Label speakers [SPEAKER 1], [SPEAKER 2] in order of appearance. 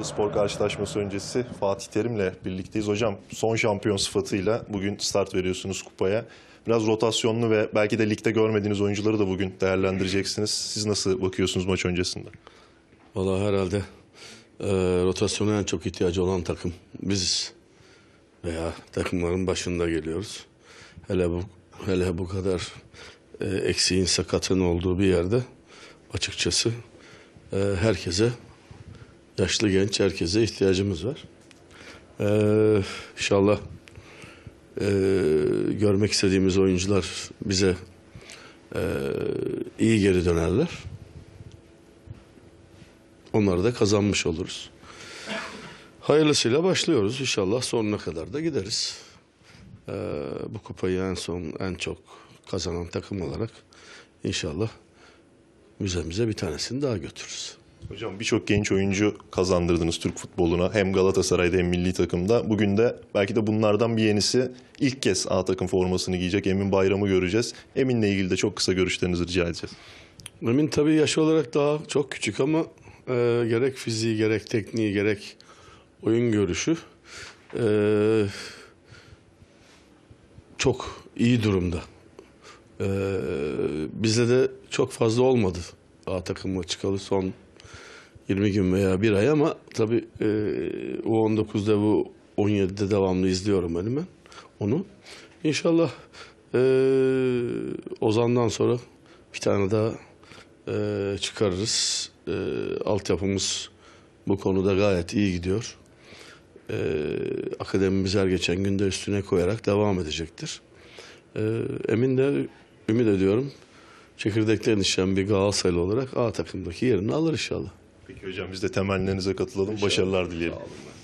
[SPEAKER 1] Bursa Spor karşılaşması öncesi Fatih Terim'le birlikteyiz. Hocam son şampiyon sıfatıyla bugün start veriyorsunuz kupaya. Biraz rotasyonlu ve belki de ligde görmediğiniz oyuncuları da bugün
[SPEAKER 2] değerlendireceksiniz. Siz nasıl bakıyorsunuz maç öncesinde? Valla herhalde e, rotasyona en çok ihtiyacı olan takım biz Veya takımların başında geliyoruz. Hele bu, hele bu kadar e, eksiğin sakatın olduğu bir yerde açıkçası e, herkese yaşlı genç herkese ihtiyacımız var. Ee, inşallah e, görmek istediğimiz oyuncular bize e, iyi geri dönerler. Onları da kazanmış oluruz. Hayırlısıyla başlıyoruz. İnşallah sonuna kadar da gideriz. Ee, bu kupayı en son en çok kazanan takım olarak inşallah müzemize bir tanesini daha götürürüz. Hocam birçok genç oyuncu kazandırdınız
[SPEAKER 1] Türk futboluna. Hem Galatasaray'da hem milli takımda. Bugün de belki de bunlardan bir yenisi ilk kez A takım formasını giyecek Emin Bayram'ı göreceğiz. Emin'le ilgili de çok kısa görüşlerinizi rica edeceğiz.
[SPEAKER 2] Emin tabii yaş olarak daha çok küçük ama e, gerek fiziği gerek tekniği gerek oyun görüşü e, çok iyi durumda. E, bize de çok fazla olmadı A takımı çıkalı son 20 gün veya bir ay ama tabii e, o 19'da bu 17'de devamlı izliyorum benim ben onu. İnşallah e, Ozan'dan sonra bir tane daha e, çıkarırız. E, altyapımız bu konuda gayet iyi gidiyor. E, akademimiz her geçen günde üstüne koyarak devam edecektir. E, emin de ümit ediyorum çekirdekten işleyen bir Galatasaraylı olarak A takımdaki yerini alır inşallah. Peki hocam biz de temennilerinize katılalım.
[SPEAKER 1] Başarılar dileyelim. Sağ olun.